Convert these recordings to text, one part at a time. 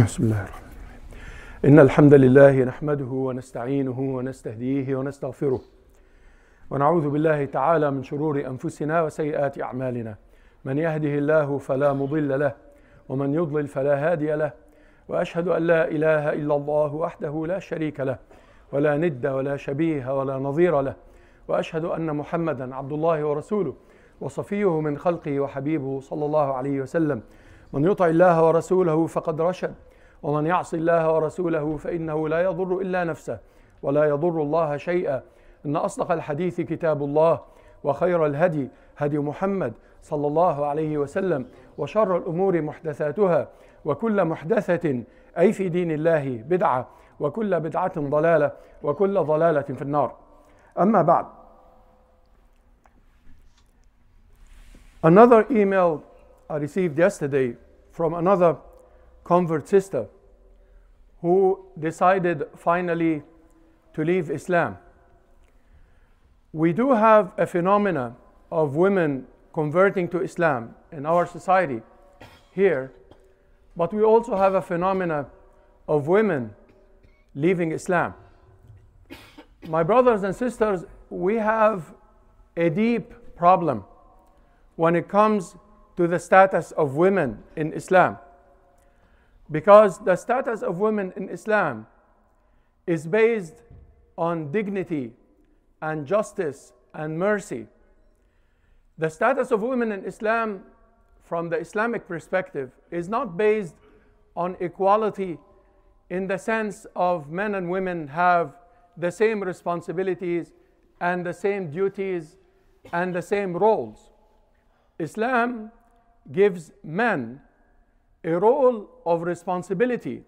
بسم الله الرحمن الرحيم إن الحمد لله نحمده ونستعينه ونستهديه ونستغفره ونعوذ بالله تعالى من شرور أنفسنا وسيئات أعمالنا من يهده الله فلا مضل له ومن يضلل فلا هادي له وأشهد أن لا إله إلا الله وحده لا شريك له ولا ند ولا شبيه ولا نظير له وأشهد أن محمدا عبد الله ورسوله وصفيه من خلقه وحبيبه صلى الله عليه وسلم من يطع الله ورسوله فقد رشد ومن يعص الله ورسوله فإنه لا يضر إلا نفسه ولا يضر الله شيئا إن أصدق الحديث كتاب الله وخير الهدي هدي محمد صلى الله عليه وسلم وشر الأمور محدثاتها وكل محدثة أي في دين الله بدعة وكل بدعة ضلالة وكل ضلالة في النار أما بعد Another email I received yesterday from another convert sister who decided finally to leave Islam. We do have a phenomena of women converting to Islam in our society here, but we also have a phenomena of women leaving Islam. My brothers and sisters, we have a deep problem when it comes to the status of women in Islam. Because the status of women in Islam is based on dignity and justice and mercy. The status of women in Islam, from the Islamic perspective, is not based on equality in the sense of men and women have the same responsibilities and the same duties and the same roles. Islam gives men a role of responsibility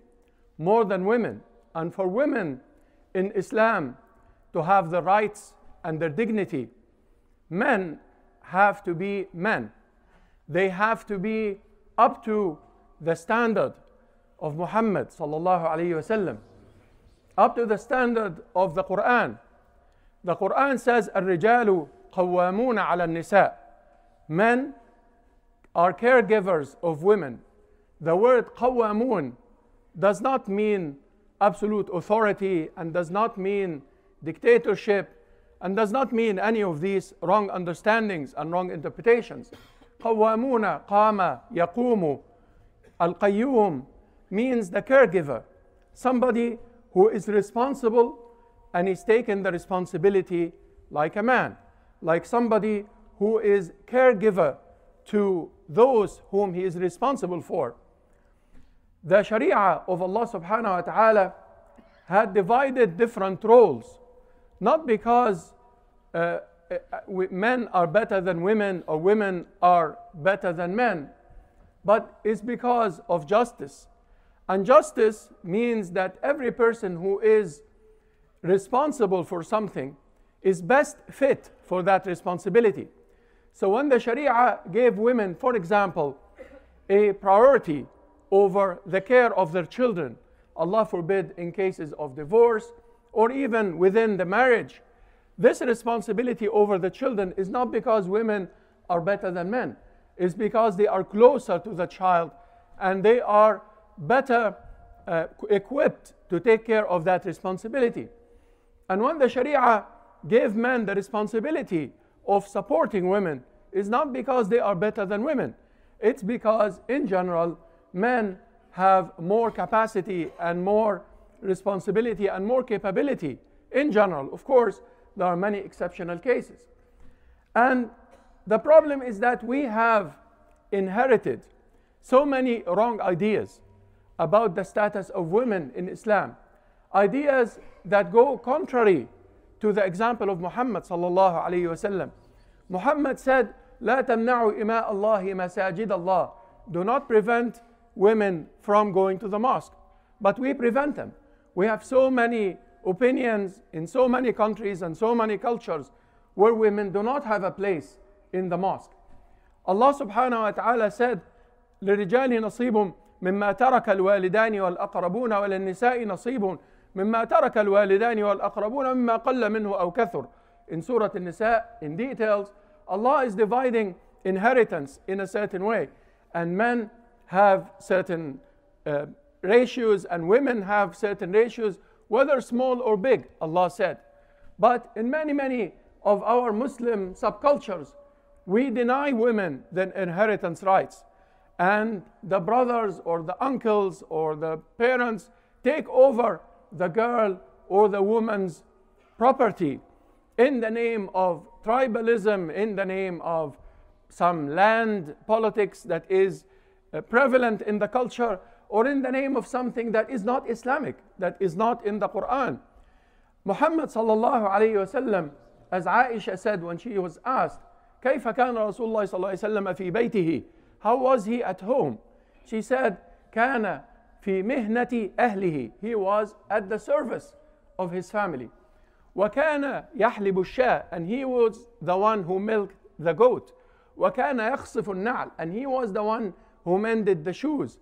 more than women. And for women in Islam to have the rights and their dignity, men have to be men. They have to be up to the standard of Muhammad sallallahu alayhi wasallam, up to the standard of the Quran. The Quran says, "Ar-rijalu قوامون على al-nisa." Men are caregivers of women. The word قوامون does not mean absolute authority and does not mean dictatorship and does not mean any of these wrong understandings and wrong interpretations. قوامون قام al-qayyum means the caregiver, somebody who is responsible and is taking the responsibility like a man, like somebody who is caregiver to those whom he is responsible for the Sharia of Allah subhanahu wa ta'ala had divided different roles, not because uh, uh men are better than women or women are better than men, but it's because of justice. And justice means that every person who is responsible for something is best fit for that responsibility. So when the Sharia gave women, for example, a priority over the care of their children. Allah forbid in cases of divorce or even within the marriage. This responsibility over the children is not because women are better than men, it's because they are closer to the child and they are better uh, equipped to take care of that responsibility. And when the Sharia gave men the responsibility of supporting women, it's not because they are better than women. It's because, in general, men have more capacity and more responsibility and more capability in general. Of course, there are many exceptional cases. And the problem is that we have inherited so many wrong ideas about the status of women in Islam. Ideas that go contrary to the example of Muhammad sallallahu alayhi wasallam. Muhammad said, لا تمنعوا إماء الله مساجد الله. Do not prevent women from going to the mosque, but we prevent them. We have so many opinions in so many countries and so many cultures where women do not have a place in the mosque. Allah subhanahu wa ta'ala said, لِرِجَالِ نَصِيبٌ مِمَّا تَرَكَ الْوَالِدَانِ وَالْأَقْرَبُونَ وَلِلنِّسَاءِ نَصِيبٌ مِمَّا تَرَكَ الْوَالِدَانِ وَالْأَقْرَبُونَ مِمَّا قَلَّ مِنْهُ أَوْ كَثُرُ In Surah An-Nisa, in details, Allah is dividing inheritance in a certain way. And men have certain uh, ratios and women have certain ratios, whether small or big, Allah said. But in many, many of our Muslim subcultures, we deny women the inheritance rights. And the brothers or the uncles or the parents take over the girl or the woman's property in the name of tribalism, in the name of some land politics that is uh, prevalent in the culture or in the name of something that is not Islamic, that is not in the Quran. Muhammad sallallahu alayhi wasallam, as Aisha said when she was asked, كيف كان رسول الله صلى الله عليه وسلم في بيته? How was he at home? She said, كان في مهنة أهله. He was at the service of his family. وكان يحلب الشاة and he was the one who milked the goat. وكان يخصف النعل and he was the one who mended the shoes.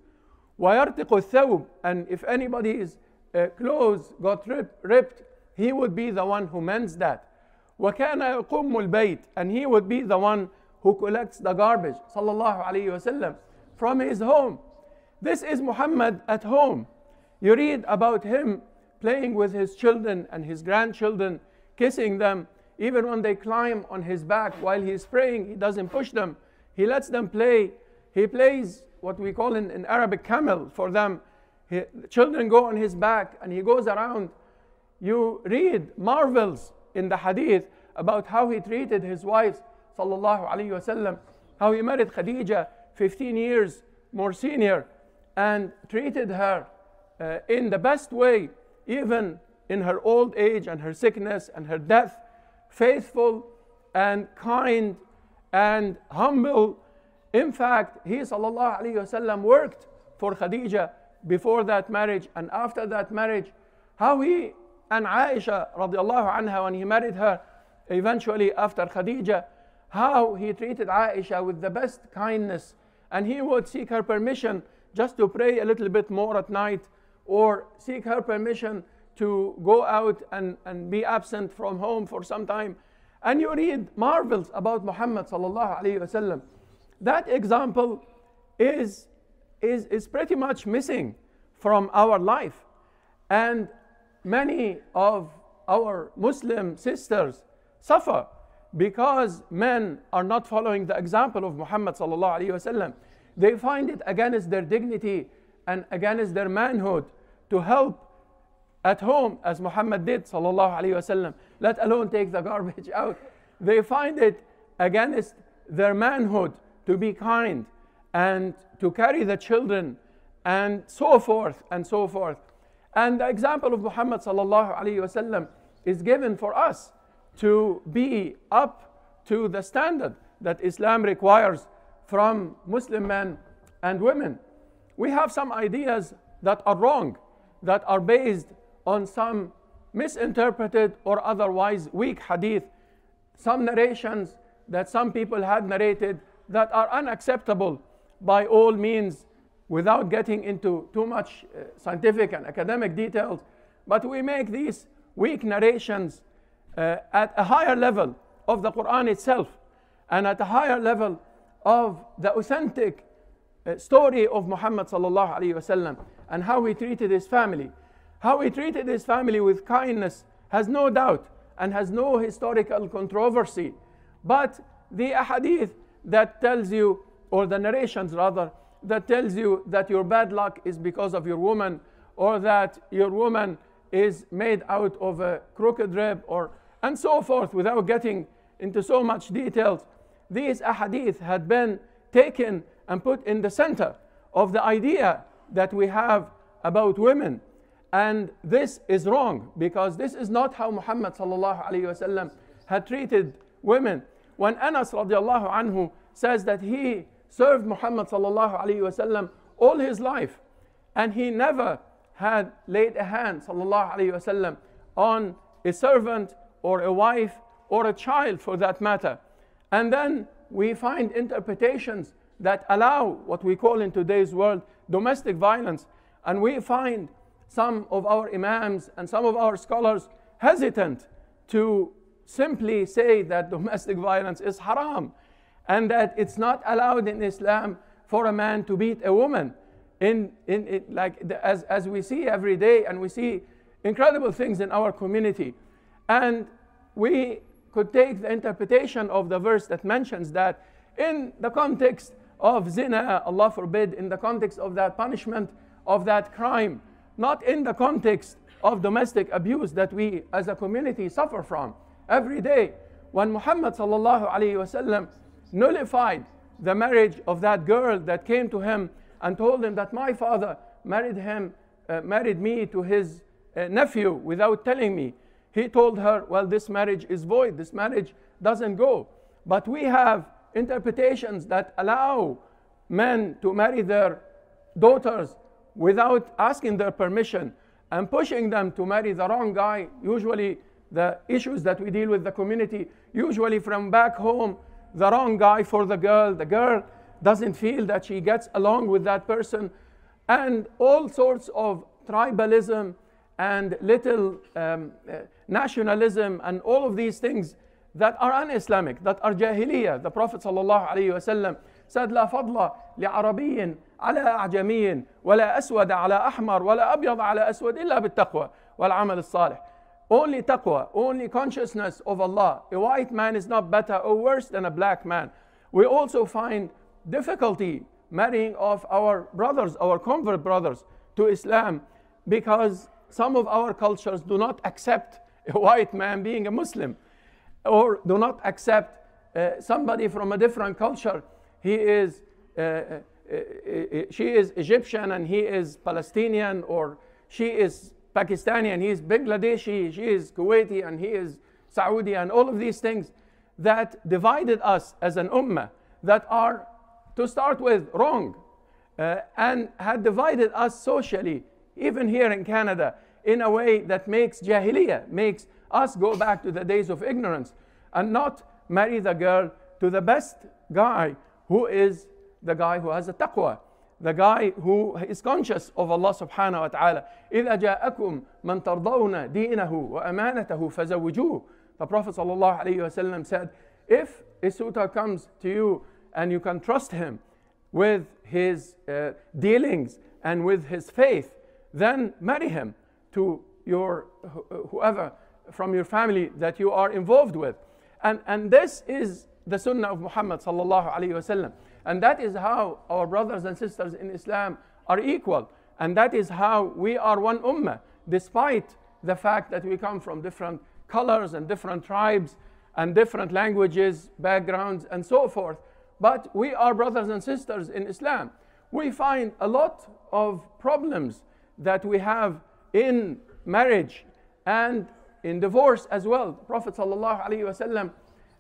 وَيَرْتِقُ الثَّوْبِ And if anybody's uh, clothes got rip, ripped, he would be the one who mends that. وَكَانَ يَقُمُّ الْبَيْتِ And he would be the one who collects the garbage, sallallahu alayhi wasallam, from his home. This is Muhammad at home. You read about him playing with his children and his grandchildren, kissing them. Even when they climb on his back while he's praying, he doesn't push them. He lets them play he plays what we call in, in Arabic camel for them. He, the children go on his back and he goes around. You read marvels in the hadith about how he treated his wives, sallallahu alayhi wasallam, how he married Khadija 15 years more senior and treated her uh, in the best way, even in her old age and her sickness and her death, faithful and kind and humble in fact, he وسلم, worked for Khadija before that marriage and after that marriage. How he and Aisha radiallahu anha when he married her eventually after Khadija, how he treated Aisha with the best kindness and he would seek her permission just to pray a little bit more at night or seek her permission to go out and, and be absent from home for some time. And you read marvels about Muhammad sallallahu alayhi wasallam that example is, is, is pretty much missing from our life. And many of our Muslim sisters suffer because men are not following the example of Muhammad They find it against their dignity and against their manhood to help at home as Muhammad did let alone take the garbage out. They find it against their manhood to be kind and to carry the children and so forth and so forth. And the example of Muhammad is given for us to be up to the standard that Islam requires from Muslim men and women. We have some ideas that are wrong, that are based on some misinterpreted or otherwise weak hadith, some narrations that some people had narrated that are unacceptable by all means without getting into too much uh, scientific and academic details. But we make these weak narrations uh, at a higher level of the Quran itself and at a higher level of the authentic uh, story of Muhammad and how he treated his family. How he treated his family with kindness has no doubt and has no historical controversy. But the ahadith that tells you, or the narrations rather, that tells you that your bad luck is because of your woman, or that your woman is made out of a crooked rib, or and so forth, without getting into so much details. These ahadith had been taken and put in the center of the idea that we have about women. And this is wrong because this is not how Muhammad had treated women when Anas radiallahu anhu says that he served Muhammad sallallahu alayhi wasallam all his life and he never had laid a hand sallallahu alayhi wasallam on a servant or a wife or a child for that matter. And then we find interpretations that allow what we call in today's world domestic violence. And we find some of our imams and some of our scholars hesitant to simply say that domestic violence is haram and that it's not allowed in Islam for a man to beat a woman. In, in it, like the, as, as we see every day, and we see incredible things in our community. And we could take the interpretation of the verse that mentions that in the context of zina, Allah forbid, in the context of that punishment of that crime, not in the context of domestic abuse that we as a community suffer from every day. When Muhammad وسلم, nullified the marriage of that girl that came to him and told him that my father married him, uh, married me to his uh, nephew without telling me. He told her, well, this marriage is void, this marriage doesn't go. But we have interpretations that allow men to marry their daughters without asking their permission and pushing them to marry the wrong guy, usually the issues that we deal with the community, usually from back home, the wrong guy for the girl, the girl doesn't feel that she gets along with that person, and all sorts of tribalism and little um, uh, nationalism and all of these things that are un-Islamic, that are jahiliyyah. The Prophet ﷺ said, لا فضل لعربي على أعجمي ولا أسود على أحمر ولا أبيض على أسود إلا بالتقوى والعمل الصالح. Only taqwa, only consciousness of Allah. A white man is not better or worse than a black man. We also find difficulty marrying off our brothers, our convert brothers to Islam, because some of our cultures do not accept a white man being a Muslim or do not accept uh, somebody from a different culture. He is, uh, uh, uh, uh she is Egyptian and he is Palestinian, or she is Pakistani and he is Bangladeshi, she is Kuwaiti and he is Saudi and all of these things that divided us as an ummah that are to start with wrong uh, and had divided us socially even here in Canada in a way that makes jahiliyyah makes us go back to the days of ignorance and not marry the girl to the best guy who is the guy who has a taqwa the guy who is conscious of Allah subhanahu wa ta'ala. إِذْ man مَنْ تَرْضَوْنَ دِينَهُ وَأَمَانَتَهُ فَزَوِّجُوهُ The Prophet sallallahu alayhi wasallam said, if a suitor comes to you and you can trust him with his uh, dealings and with his faith, then marry him to your whoever from your family that you are involved with. And, and this is the sunnah of Muhammad sallallahu alayhi wasallam. And that is how our brothers and sisters in Islam are equal. And that is how we are one ummah, despite the fact that we come from different colors and different tribes and different languages, backgrounds, and so forth. But we are brothers and sisters in Islam. We find a lot of problems that we have in marriage and in divorce as well. Prophet Sallallahu Alaihi Wasallam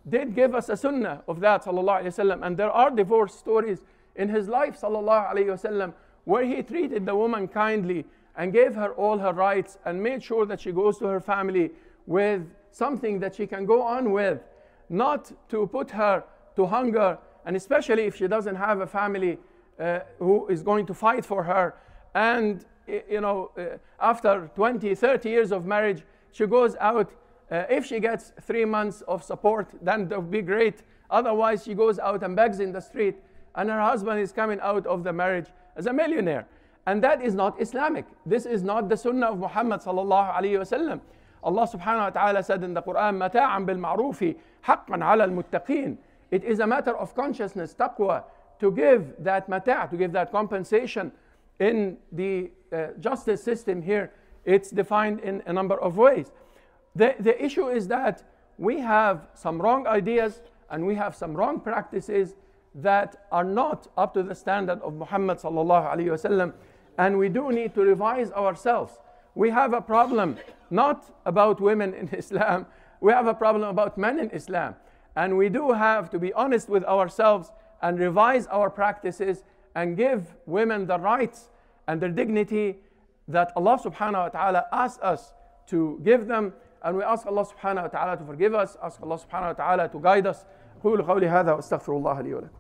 did give us a sunnah of that وسلم, and there are divorce stories in his life وسلم, where he treated the woman kindly and gave her all her rights and made sure that she goes to her family with something that she can go on with not to put her to hunger and especially if she doesn't have a family uh, who is going to fight for her and you know uh, after 20 30 years of marriage she goes out uh, if she gets three months of support, then that would be great. Otherwise, she goes out and begs in the street, and her husband is coming out of the marriage as a millionaire. And that is not Islamic. This is not the sunnah of Muhammad sallallahu alayhi wasallam. Allah subhanahu wa ta'ala said in the Quran, مَتَاعًا بِالْمَعْرُوفِ حَقًّا عَلَى الْمُتَّقِينَ It is a matter of consciousness, taqwa, to give that mata', to give that compensation in the uh, justice system here. It's defined in a number of ways. The, the issue is that we have some wrong ideas and we have some wrong practices that are not up to the standard of Muhammad and we do need to revise ourselves. We have a problem not about women in Islam, we have a problem about men in Islam. And we do have to be honest with ourselves and revise our practices and give women the rights and the dignity that Allah subhanahu wa ta'ala asks us to give them And we ask Allah subhanahu wa ta'ala to forgive us, ask Allah subhanahu wa ta'ala to guide us. قول قولي هذا وأستغفر الله لي ولكم.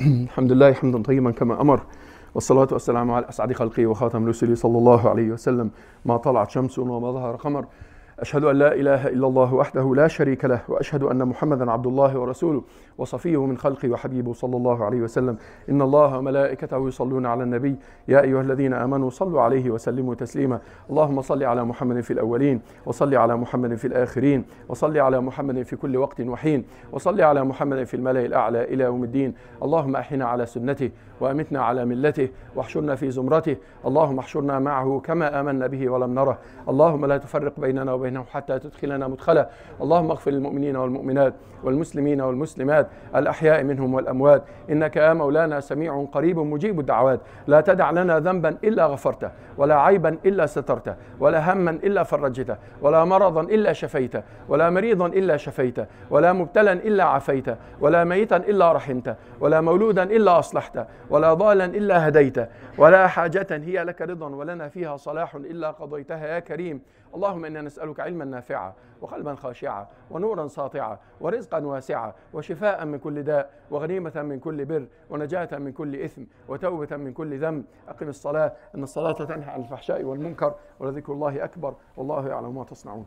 الحمد لله حمدا طيبا كما امر والصلاة والسلام على أسعد خلقه وخاتم رسله صلى الله عليه وسلم ما طلعت شمس وما ظهر قمر أشهد أن لا إله إلا الله وحده لا شريك له وأشهد أن محمدا عبد الله ورسوله وصفيه من خلقه وحبيبه صلى الله عليه وسلم إن الله وملائكته يصلون على النبي يا أيها الذين آمنوا صلوا عليه وسلموا تسليما اللهم صل على محمد في الأولين وصل على محمد في الآخرين وصل على محمد في كل وقت وحين وصل على محمد في الملأ الأعلى إلى يوم الدين اللهم أحنا على سنته وأمتنا على ملته واحشرنا في زمرته اللهم احشرنا معه كما آمنا به ولم نره اللهم لا تفرق بيننا وبين بينهم حتى تدخلنا مدخله اللهم اغفر للمؤمنين والمؤمنات والمسلمين والمسلمات الأحياء منهم والأموات إنك يا مولانا سميع قريب مجيب الدعوات لا تدع لنا ذنبا إلا غفرته ولا عيبا إلا سترته ولا هما إلا فرجته ولا مرضا إلا شفيته ولا مريضا إلا شفيته ولا مبتلا إلا عفيته ولا ميتا إلا رحمته ولا مولودا إلا أصلحته ولا ضالا إلا هديته ولا حاجة هي لك رضا ولنا فيها صلاح إلا قضيتها يا كريم اللهم إنا نسألك علما نافعا وقلبا خاشعا ونورا ساطعا ورزقا واسعا وشفاء من كل داء وغنيمة من كل بر ونجاة من كل إثم وتوبة من كل ذنب أقم الصلاة إن الصلاة تنهى عن الفحشاء والمنكر ولذكر الله أكبر والله يعلم ما تصنعون